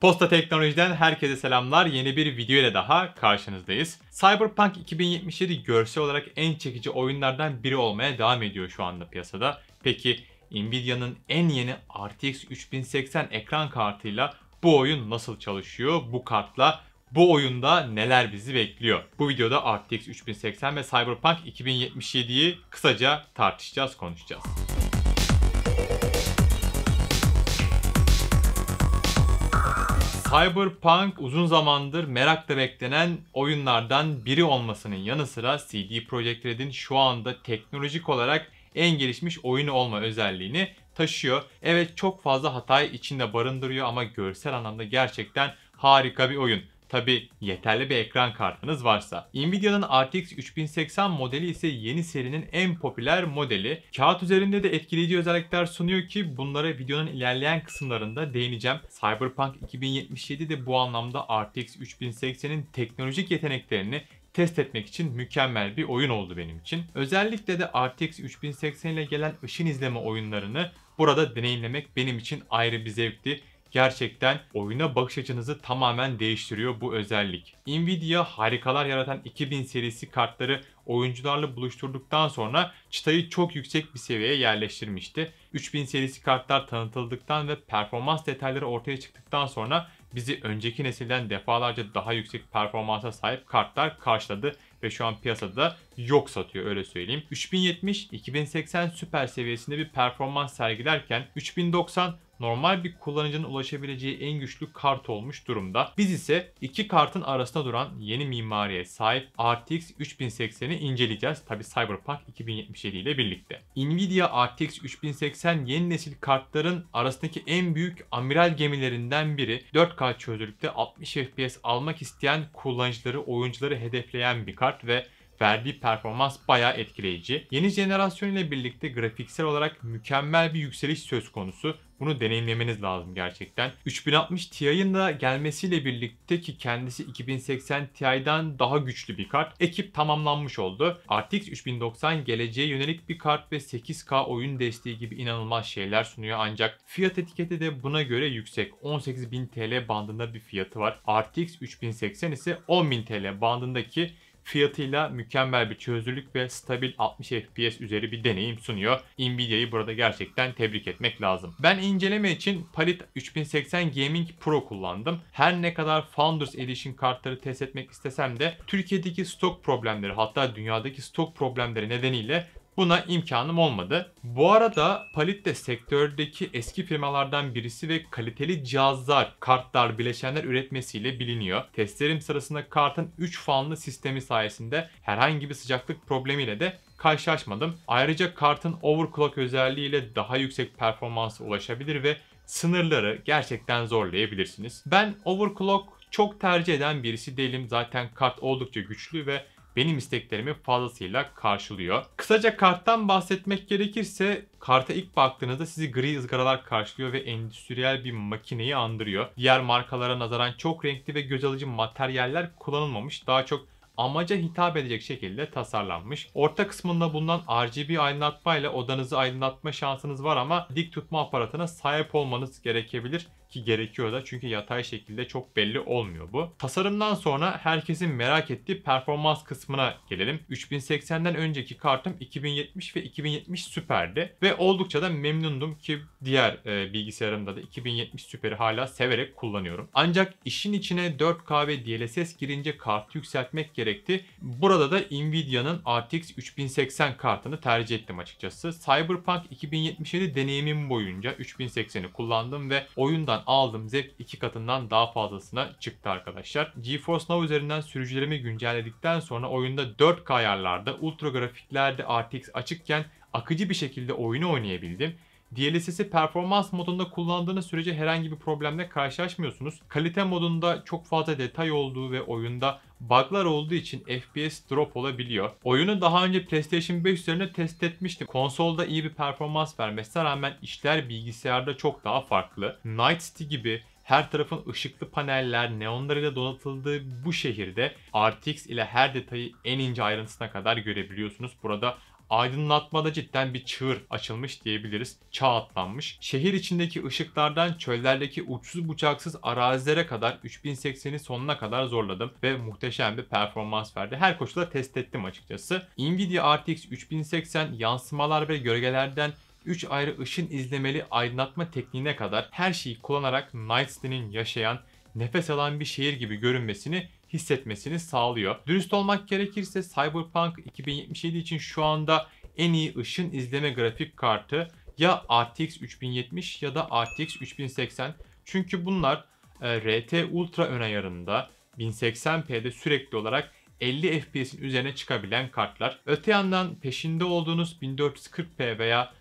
Posta Teknoloji'den herkese selamlar. Yeni bir video ile daha karşınızdayız. Cyberpunk 2077 görsel olarak en çekici oyunlardan biri olmaya devam ediyor şu anda piyasada. Peki Nvidia'nın en yeni RTX 3080 ekran kartıyla bu oyun nasıl çalışıyor? Bu kartla bu oyunda neler bizi bekliyor? Bu videoda RTX 3080 ve Cyberpunk 2077'yi kısaca tartışacağız, konuşacağız. Cyberpunk uzun zamandır merakla beklenen oyunlardan biri olmasının yanı sıra CD Projekt Red'in şu anda teknolojik olarak en gelişmiş oyunu olma özelliğini taşıyor. Evet çok fazla hatayı içinde barındırıyor ama görsel anlamda gerçekten harika bir oyun. Tabi yeterli bir ekran kartınız varsa. Nvidia'nın RTX 3080 modeli ise yeni serinin en popüler modeli. Kağıt üzerinde de etkileyici özellikler sunuyor ki bunlara videonun ilerleyen kısımlarında değineceğim. Cyberpunk 2077 de bu anlamda RTX 3080'in teknolojik yeteneklerini test etmek için mükemmel bir oyun oldu benim için. Özellikle de RTX 3080 ile gelen ışın izleme oyunlarını burada deneyimlemek benim için ayrı bir zevkti. Gerçekten oyuna bakış açınızı tamamen değiştiriyor bu özellik. Nvidia harikalar yaratan 2000 serisi kartları oyuncularla buluşturduktan sonra çıtayı çok yüksek bir seviyeye yerleştirmişti. 3000 serisi kartlar tanıtıldıktan ve performans detayları ortaya çıktıktan sonra bizi önceki nesilden defalarca daha yüksek performansa sahip kartlar karşıladı ve şu an piyasada yok satıyor öyle söyleyeyim. 3070 2080 süper seviyesinde bir performans sergilerken 3090 normal bir kullanıcının ulaşabileceği en güçlü kart olmuş durumda. Biz ise iki kartın arasında duran yeni mimariye sahip RTX 3080'i inceleyeceğiz. Tabi Cyberpunk 2077 ile birlikte. Nvidia RTX 3080 yeni nesil kartların arasındaki en büyük amiral gemilerinden biri. 4K çözünürlükte 60 FPS almak isteyen kullanıcıları, oyuncuları hedefleyen bir kart ve verdiği performans bayağı etkileyici. Yeni jenerasyon ile birlikte grafiksel olarak mükemmel bir yükseliş söz konusu. Bunu deneyimlemeniz lazım gerçekten. 3060 Ti'nin da gelmesiyle birlikte ki kendisi 2080 Ti'den daha güçlü bir kart. Ekip tamamlanmış oldu. RTX 3090 geleceğe yönelik bir kart ve 8K oyun desteği gibi inanılmaz şeyler sunuyor ancak fiyat etiketi de buna göre yüksek. 18.000 TL bandında bir fiyatı var. RTX 3080 ise 10.000 TL bandındaki fiyatıyla mükemmel bir çözünürlük ve stabil 60 FPS üzeri bir deneyim sunuyor. Nvidia'yı burada gerçekten tebrik etmek lazım. Ben inceleme için Palit 3080 Gaming Pro kullandım. Her ne kadar Founders Edition kartları test etmek istesem de Türkiye'deki stok problemleri hatta dünyadaki stok problemleri nedeniyle Buna imkanım olmadı. Bu arada Palit de sektördeki eski firmalardan birisi ve kaliteli cihazlar, kartlar, bileşenler üretmesiyle biliniyor. Testlerim sırasında kartın 3 fanlı sistemi sayesinde herhangi bir sıcaklık problemiyle de karşılaşmadım. Ayrıca kartın overclock özelliğiyle daha yüksek performansa ulaşabilir ve sınırları gerçekten zorlayabilirsiniz. Ben overclock çok tercih eden birisi değilim. Zaten kart oldukça güçlü ve benim isteklerimi fazlasıyla karşılıyor. Kısaca karttan bahsetmek gerekirse karta ilk baktığınızda sizi gri ızgaralar karşılıyor ve endüstriyel bir makineyi andırıyor. Diğer markalara nazaran çok renkli ve göz alıcı materyaller kullanılmamış. Daha çok amaca hitap edecek şekilde tasarlanmış. Orta kısmında bulunan RGB aydınlatma ile odanızı aydınlatma şansınız var ama dik tutma aparatına sahip olmanız gerekebilir ki gerekiyor da çünkü yatay şekilde çok belli olmuyor bu. Tasarımdan sonra herkesin merak ettiği performans kısmına gelelim. 3080'den önceki kartım 2070 ve 2070 süperdi ve oldukça da memnundum ki diğer e, bilgisayarımda da 2070 süperi hala severek kullanıyorum. Ancak işin içine 4K ve DLSS girince kartı yükseltmek gerekti. Burada da Nvidia'nın RTX 3080 kartını tercih ettim açıkçası. Cyberpunk 2077 deneyimim boyunca 3080'i kullandım ve oyundan Buradan aldığım zevk iki katından daha fazlasına çıktı arkadaşlar. GeForce Now üzerinden sürücülerimi güncelledikten sonra oyunda 4K ayarlarda ultra grafiklerde RTX açıkken akıcı bir şekilde oyunu oynayabildim DLSS'i performans modunda kullandığınız sürece herhangi bir problemle karşılaşmıyorsunuz. Kalite modunda çok fazla detay olduğu ve oyunda bug'lar olduğu için FPS drop olabiliyor. Oyunu daha önce PlayStation 5 üzerinde test etmiştim. Konsolda iyi bir performans vermesine rağmen işler bilgisayarda çok daha farklı. Night City gibi her tarafın ışıklı paneller, neonlarıyla donatıldığı bu şehirde RTX ile her detayı en ince ayrıntısına kadar görebiliyorsunuz. Burada Aydınlatmada cidden bir çığır açılmış diyebiliriz. Çağ atlanmış. Şehir içindeki ışıklardan çöllerdeki uçsuz bucaksız arazilere kadar 3080'i sonuna kadar zorladım ve muhteşem bir performans verdi. Her koşulda test ettim açıkçası. Nvidia RTX 3080 yansımalar ve gölgelerden 3 ayrı ışın izlemeli aydınlatma tekniğine kadar her şeyi kullanarak Night City'nin yaşayan, nefes alan bir şehir gibi görünmesini hissetmesini sağlıyor. Dürüst olmak gerekirse Cyberpunk 2077 için şu anda en iyi ışın izleme grafik kartı ya RTX 3070 ya da RTX 3080. Çünkü bunlar e, RT Ultra ön ayarında 1080p'de sürekli olarak 50 FPS'in üzerine çıkabilen kartlar. Öte yandan peşinde olduğunuz 1440p veya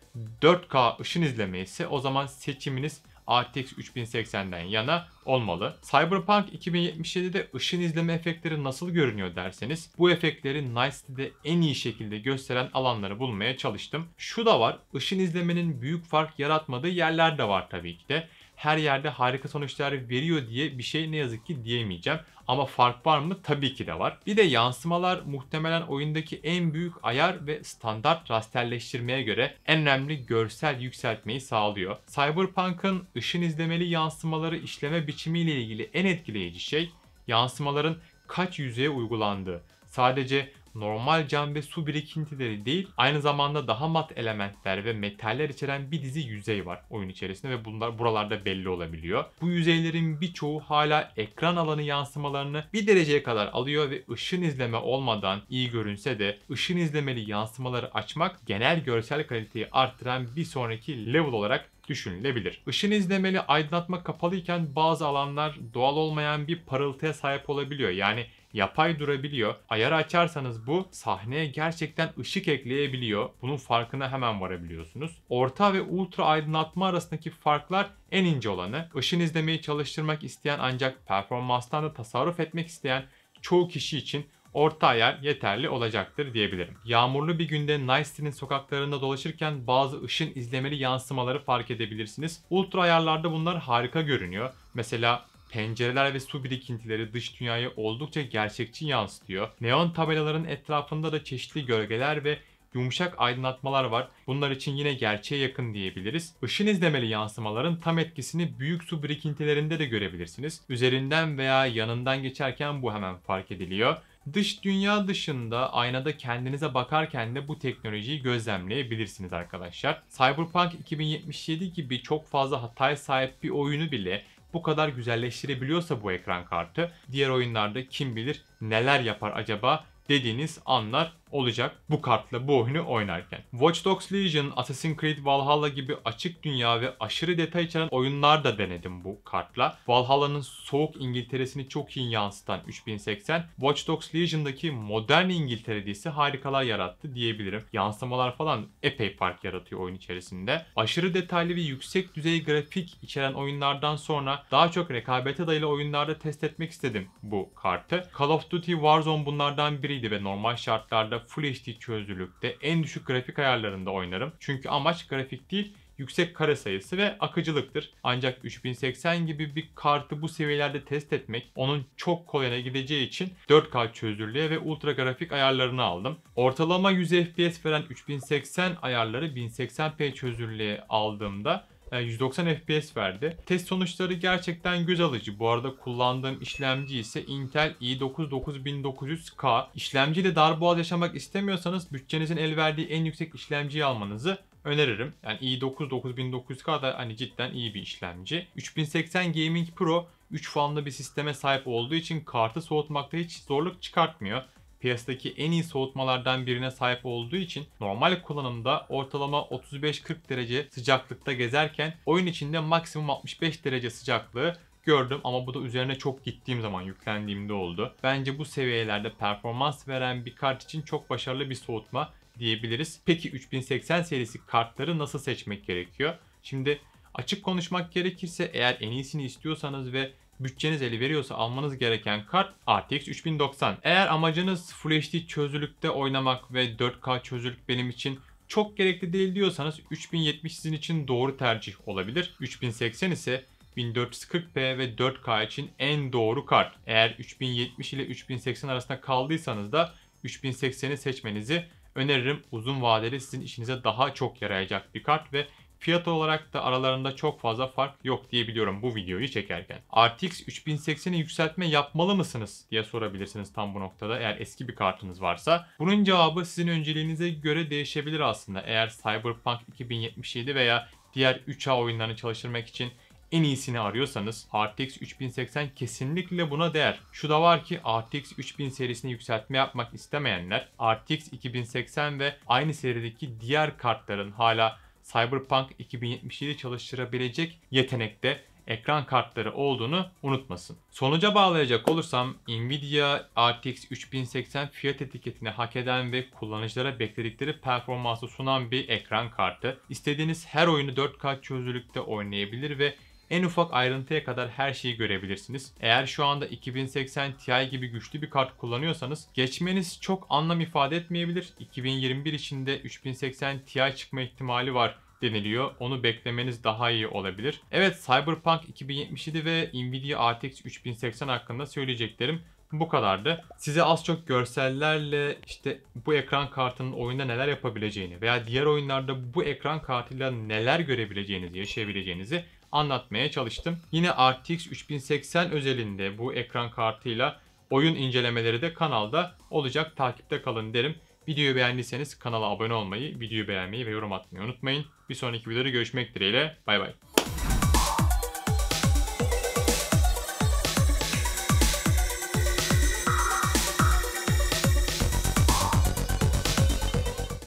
4K ışın izleme ise o zaman seçiminiz RTX 3080'den yana olmalı. Cyberpunk 2077'de ışın izleme efektleri nasıl görünüyor derseniz bu efektleri Nicety'de en iyi şekilde gösteren alanları bulmaya çalıştım. Şu da var ışın izlemenin büyük fark yaratmadığı yerler de var tabii ki de her yerde harika sonuçlar veriyor diye bir şey ne yazık ki diyemeyeceğim. Ama fark var mı? Tabii ki de var. Bir de yansımalar muhtemelen oyundaki en büyük ayar ve standart rasterleştirmeye göre en önemli görsel yükseltmeyi sağlıyor. Cyberpunk'ın ışın izlemeli yansımaları işleme biçimiyle ilgili en etkileyici şey yansımaların kaç yüzeye uygulandığı. Sadece normal cam ve su birikintileri değil, aynı zamanda daha mat elementler ve metaller içeren bir dizi yüzey var oyun içerisinde ve bunlar buralarda belli olabiliyor. Bu yüzeylerin birçoğu hala ekran alanı yansımalarını bir dereceye kadar alıyor ve ışın izleme olmadan iyi görünse de ışın izlemeli yansımaları açmak genel görsel kaliteyi arttıran bir sonraki level olarak düşünülebilir. Işın izlemeli aydınlatma kapalıyken bazı alanlar doğal olmayan bir parıltıya sahip olabiliyor. Yani yapay durabiliyor. Ayarı açarsanız bu sahneye gerçekten ışık ekleyebiliyor. Bunun farkına hemen varabiliyorsunuz. Orta ve ultra aydınlatma arasındaki farklar en ince olanı. Işın izlemeyi çalıştırmak isteyen ancak performanstan da tasarruf etmek isteyen çoğu kişi için orta ayar yeterli olacaktır diyebilirim. Yağmurlu bir günde Nice City'nin sokaklarında dolaşırken bazı ışın izlemeli yansımaları fark edebilirsiniz. Ultra ayarlarda bunlar harika görünüyor. Mesela pencereler ve su birikintileri dış dünyayı oldukça gerçekçi yansıtıyor. Neon tabelaların etrafında da çeşitli gölgeler ve yumuşak aydınlatmalar var. Bunlar için yine gerçeğe yakın diyebiliriz. Işın izlemeli yansımaların tam etkisini büyük su birikintilerinde de görebilirsiniz. Üzerinden veya yanından geçerken bu hemen fark ediliyor. Dış dünya dışında aynada kendinize bakarken de bu teknolojiyi gözlemleyebilirsiniz arkadaşlar. Cyberpunk 2077 gibi çok fazla hataya sahip bir oyunu bile bu kadar güzelleştirebiliyorsa bu ekran kartı diğer oyunlarda kim bilir neler yapar acaba dediğiniz anlar olacak bu kartla bu oyunu oynarken. Watch Dogs Legion, Assassin's Creed Valhalla gibi açık dünya ve aşırı detay içeren oyunlar da denedim bu kartla. Valhalla'nın soğuk İngiltere'sini çok iyi yansıtan 3080, Watch Dogs Legion'daki modern İngiltere'de ise harikalar yarattı diyebilirim. Yansımalar falan epey fark yaratıyor oyun içerisinde. Aşırı detaylı ve yüksek düzey grafik içeren oyunlardan sonra daha çok rekabete dayalı oyunlarda test etmek istedim bu kartı. Call of Duty Warzone bunlardan biriydi ve normal şartlarda Full HD çözünürlükte en düşük grafik ayarlarında oynarım. Çünkü amaç grafik değil yüksek kare sayısı ve akıcılıktır. Ancak 3080 gibi bir kartı bu seviyelerde test etmek onun çok kolayına gideceği için 4K çözünürlüğe ve ultra grafik ayarlarını aldım. Ortalama 100 FPS veren 3080 ayarları 1080p çözünürlüğe aldığımda 190 e, FPS verdi. Test sonuçları gerçekten göz alıcı. Bu arada kullandığım işlemci ise Intel i9 9900K. Işlemciyle darboğaz yaşamak istemiyorsanız bütçenizin el verdiği en yüksek işlemciyi almanızı öneririm. Yani i9 9900K da hani cidden iyi bir işlemci. 3080 Gaming Pro 3 fanlı bir sisteme sahip olduğu için kartı soğutmakta hiç zorluk çıkartmıyor piyasadaki en iyi soğutmalardan birine sahip olduğu için normal kullanımda ortalama 35-40 derece sıcaklıkta gezerken oyun içinde maksimum 65 derece sıcaklığı gördüm ama bu da üzerine çok gittiğim zaman yüklendiğimde oldu. Bence bu seviyelerde performans veren bir kart için çok başarılı bir soğutma diyebiliriz. Peki 3080 serisi kartları nasıl seçmek gerekiyor? Şimdi açık konuşmak gerekirse eğer en iyisini istiyorsanız ve bütçeniz eli veriyorsa almanız gereken kart RTX 3090. Eğer amacınız Full HD çözünürlükte oynamak ve 4K çözünürlük benim için çok gerekli değil diyorsanız 3070 sizin için doğru tercih olabilir. 3080 ise 1440p ve 4K için en doğru kart. Eğer 3070 ile 3080 arasında kaldıysanız da 3080'i seçmenizi öneririm. Uzun vadeli sizin işinize daha çok yarayacak bir kart ve Fiyat olarak da aralarında çok fazla fark yok diyebiliyorum bu videoyu çekerken. RTX 3080'e yükseltme yapmalı mısınız diye sorabilirsiniz tam bu noktada eğer eski bir kartınız varsa. Bunun cevabı sizin önceliğinize göre değişebilir aslında. Eğer Cyberpunk 2077 veya diğer 3A oyunlarını çalıştırmak için en iyisini arıyorsanız RTX 3080 kesinlikle buna değer. Şu da var ki RTX 3000 serisini yükseltme yapmak istemeyenler RTX 2080 ve aynı serideki diğer kartların hala Cyberpunk 2077 çalıştırabilecek yetenekte ekran kartları olduğunu unutmasın. Sonuca bağlayacak olursam Nvidia RTX 3080 fiyat etiketini hak eden ve kullanıcılara bekledikleri performansı sunan bir ekran kartı. İstediğiniz her oyunu 4K çözünürlükte oynayabilir ve en ufak ayrıntıya kadar her şeyi görebilirsiniz. Eğer şu anda 2080 Ti gibi güçlü bir kart kullanıyorsanız geçmeniz çok anlam ifade etmeyebilir. 2021 içinde 3080 Ti çıkma ihtimali var deniliyor. Onu beklemeniz daha iyi olabilir. Evet Cyberpunk 2077 ve Nvidia RTX 3080 hakkında söyleyeceklerim bu kadardı. Size az çok görsellerle işte bu ekran kartının oyunda neler yapabileceğini veya diğer oyunlarda bu ekran kartıyla neler görebileceğinizi, yaşayabileceğinizi anlatmaya çalıştım. Yine RTX 3080 özelinde bu ekran kartıyla oyun incelemeleri de kanalda olacak. Takipte kalın derim. Videoyu beğendiyseniz kanala abone olmayı, videoyu beğenmeyi ve yorum atmayı unutmayın. Bir sonraki videoda görüşmek dileğiyle. Bay bay.